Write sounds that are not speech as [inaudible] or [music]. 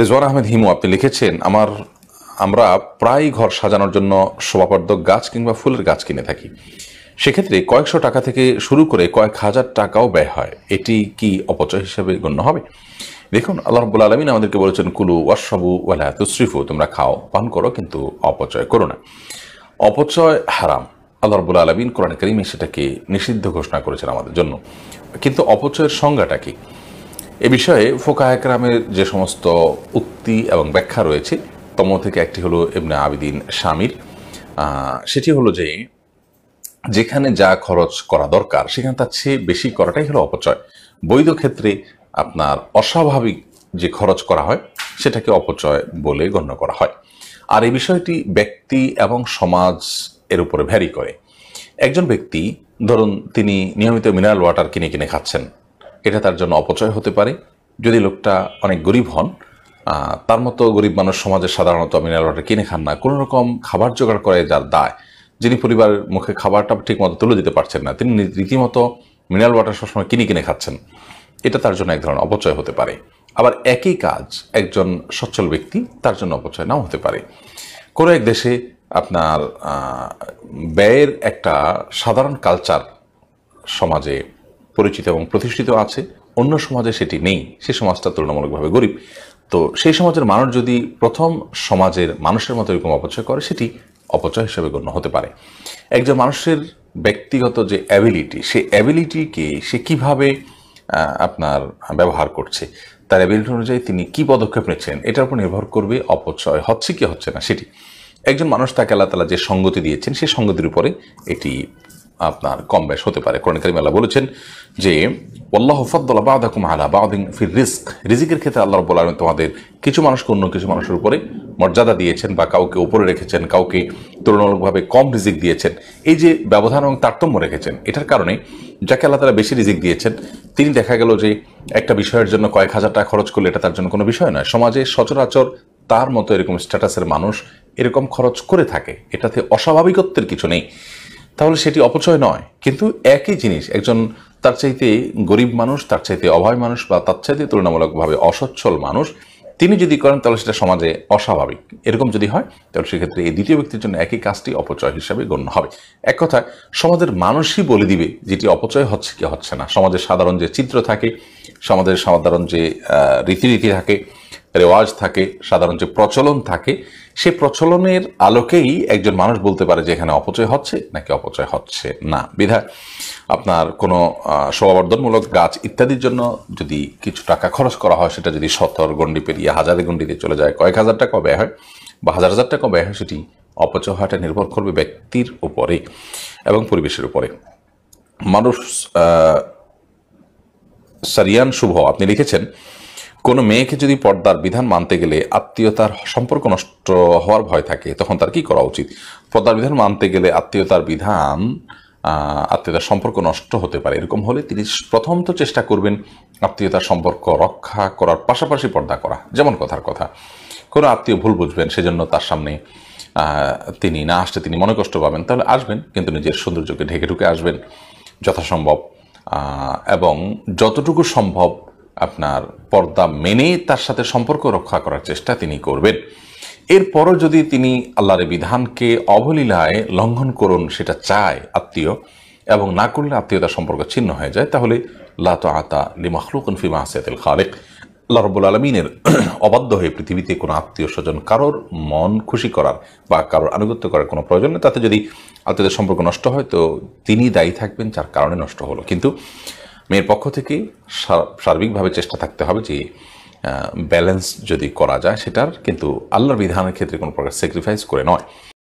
রেজওয়ান আহমেদ হিমু আপনি লিখেছেন আমার আমরা প্রায় ঘর সাজানোর জন্য শোভাবর্ধক গাছ কিংবা ফুলের গাছ কিনে থাকি সেক্ষেত্রে কয়েকশো টাকা থেকে শুরু করে কয়েক হাজার টাকাও ব্যয় হয় এটি কি অপচয় হিসেবে গণ্য হবে দেখুন আল্লাহ রব্বুল আলমিন আমাদেরকে বলেছেন কুলু ওয়াসবু ওয়ালা তুশ্রিফু তোমরা খাও পান করো কিন্তু অপচয় করো না অপচয় হারাম আল্লাহ রব্বুল আলমিন কোরআন করিমে সেটাকে নিষিদ্ধ ঘোষণা করেছেন আমাদের জন্য কিন্তু অপচয়ের সংজ্ঞাটা কি এ বিষয়ে ফোকা একরামের যে সমস্ত উক্তি এবং ব্যাখ্যা রয়েছে তম থেকে একটি হলো এমনি আবিদিন স্বামীর সেটি হলো যে যেখানে যা খরচ করা দরকার সেখানে তার চেয়ে বেশি করাটাই হলো অপচয় বৈধ ক্ষেত্রে আপনার অস্বাভাবিক যে খরচ করা হয় সেটাকে অপচয় বলে গণ্য করা হয় আর এই বিষয়টি ব্যক্তি এবং সমাজ এর উপরে ভ্যারি করে একজন ব্যক্তি ধরুন তিনি নিয়মিত মিনারেল ওয়াটার কিনে কিনে খাচ্ছেন এটা তার জন্য অপচয় হতে পারে যদি লোকটা অনেক গরিব হন তার মতো গরিব মানুষ সমাজে সাধারণত মিনারেল ওয়াটার কিনে খান না কোনো রকম খাবার জোগাড় করে যার দায় যিনি পরিবারের মুখে খাবারটা ঠিকমতো তুলে দিতে পারছেন না তিনি রীতিমতো মিনারেল ওয়াটার সবসময় কিনে কিনে খাচ্ছেন এটা তার জন্য এক ধরনের অপচয় হতে পারে আবার একই কাজ একজন সচ্ছল ব্যক্তি তার জন্য অপচয় নাও হতে পারে কোনো এক দেশে আপনার ব্যয়ের একটা সাধারণ কালচার সমাজে পরিচিত এবং প্রতিষ্ঠিত আছে অন্য সমাজে সেটি নেই সে সমাজটা তুলনামূলকভাবে গরিব তো সেই সমাজের মানুষ যদি প্রথম সমাজের মানুষের মতো এরকম অপচয় করে সেটি অপচয় হিসেবে গণ্য হতে পারে একজন মানুষের ব্যক্তিগত যে অ্যাবিলিটি সে অ্যাবিলিটিকে সে কিভাবে আপনার ব্যবহার করছে তার অ্যাবিলিটি অনুযায়ী তিনি কি পদক্ষেপ নিচ্ছেন এটার উপর নির্ভর করবে অপচয় হচ্ছে কি হচ্ছে না সেটি একজন মানুষ তাকে আল্লাহ তালা যে সঙ্গতি দিয়েছেন সেই সঙ্গতির উপরে এটি আপনার কম বেশ হতে পারে কোরআন করিম আল্লাহ বলেছেন যে আল্লাহ ফদ্দুল্লা বাদাকুম আলা বাদিন ফির রিস্ক রিজিকের ক্ষেত্রে আল্লাহ রব্বুল আলম তোমাদের কিছু মানুষকে অন্য কিছু মানুষের উপরে মর্যাদা দিয়েছেন বা কাউকে উপরে রেখেছেন কাউকে তুলনামূলকভাবে কম রিজিক দিয়েছেন এই যে ব্যবধান এবং তারতম্য রেখেছেন এটার কারণে যাকে আল্লাহ তারা বেশি রিজিক দিয়েছেন তিনি দেখা গেল যে একটা বিষয়ের জন্য কয়েক হাজার টাকা খরচ করলে এটা তার জন্য কোনো বিষয় নয় সমাজে সচরাচর তার মতো এরকম স্ট্যাটাসের মানুষ এরকম খরচ করে থাকে এটাতে অস্বাভাবিকত্বের কিছু নেই তাহলে সেটি অপচয় নয় কিন্তু একই জিনিস একজন তার চাইতে গরিব মানুষ তার চাইতে অভয় মানুষ বা তার চাইতে তুলনামূলকভাবে অসচ্ছল মানুষ তিনি যদি করেন তাহলে সেটা সমাজে অস্বাভাবিক এরকম যদি হয় তাহলে সেক্ষেত্রে এই দ্বিতীয় ব্যক্তির জন্য একই কাজটি অপচয় হিসাবে গণ্য হবে এক কথায় সমাজের মানুষই বলে দিবে যেটি অপচয় হচ্ছে কি হচ্ছে না সমাজের সাধারণ যে চিত্র থাকে সমাজের সাধারণ যে রীতিনীতি থাকে রেওয়াজ থাকে সাধারণ যে প্রচলন থাকে সে প্রচলনের আলোকেই একজন মানুষ বলতে পারে যে এখানে অপচয় হচ্ছে নাকি অপচয় হচ্ছে না বিধায় আপনার কোনো শোভাবর্ধনমূলক গাছ ইত্যাদির জন্য যদি কিছু টাকা খরচ করা হয় সেটা যদি সতর গণ্ডি পেরিয়ে হাজারে গণ্ডিতে চলে যায় কয়েক হাজার টাকা ব্যয় হয় বা হাজার হাজার টাকা ব্যয় হয় সেটি অপচয় হওয়াটা নির্ভর করবে ব্যক্তির উপরে এবং পরিবেশের উপরে মানুষ সারিয়ান শুভ আপনি লিখেছেন কোনো মেয়েকে যদি পর্দার বিধান মানতে গেলে আত্মীয়তার সম্পর্ক নষ্ট হওয়ার ভয় থাকে তখন তার কি করা উচিত পর্দার বিধান মানতে গেলে আত্মীয়তার বিধান আত্মীয়তার সম্পর্ক নষ্ট হতে পারে এরকম হলে তিনি প্রথম তো চেষ্টা করবেন আত্মীয়তার সম্পর্ক রক্ষা করার পাশাপাশি পর্দা করা যেমন কথার কথা কোনো আত্মীয় ভুল বুঝবেন সেজন্য তার সামনে তিনি না আসতে তিনি মনে কষ্ট পাবেন তাহলে আসবেন কিন্তু নিজের সৌন্দর্যকে ঢেকে ঢুকে আসবেন যথাসম্ভব এবং যতটুকু সম্ভব আপনার পর্দা মেনে তার সাথে সম্পর্ক রক্ষা করার চেষ্টা তিনি করবেন এরপরও যদি তিনি আল্লাহর বিধানকে অবলীলায় লঙ্ঘন করুন সেটা চায় আত্মীয় এবং না করলে আত্মীয়তার সম্পর্ক ছিন্ন হয়ে যায় তাহলে লা তো আতা লিমাখলুকন ফি মাহসিয়াতিল খালেক আল্লাহ রব্বুল আলমিনের [clears throat] অবাধ্য হয়ে পৃথিবীতে কোনো আত্মীয় স্বজন কারোর মন খুশি করার বা কারোর আনুগত্য করার কোনো প্রয়োজন নেই তাতে যদি আত্মীয়দের সম্পর্ক নষ্ট হয় তো তিনি দায়ী থাকবেন যার কারণে নষ্ট হলো কিন্তু মেয়ের পক্ষ থেকে সার্বিকভাবে চেষ্টা থাকতে হবে যে ব্যালেন্স যদি করা যায় সেটার কিন্তু আল্লাহর বিধানের ক্ষেত্রে কোনো প্রকার স্যাক্রিফাইস করে নয়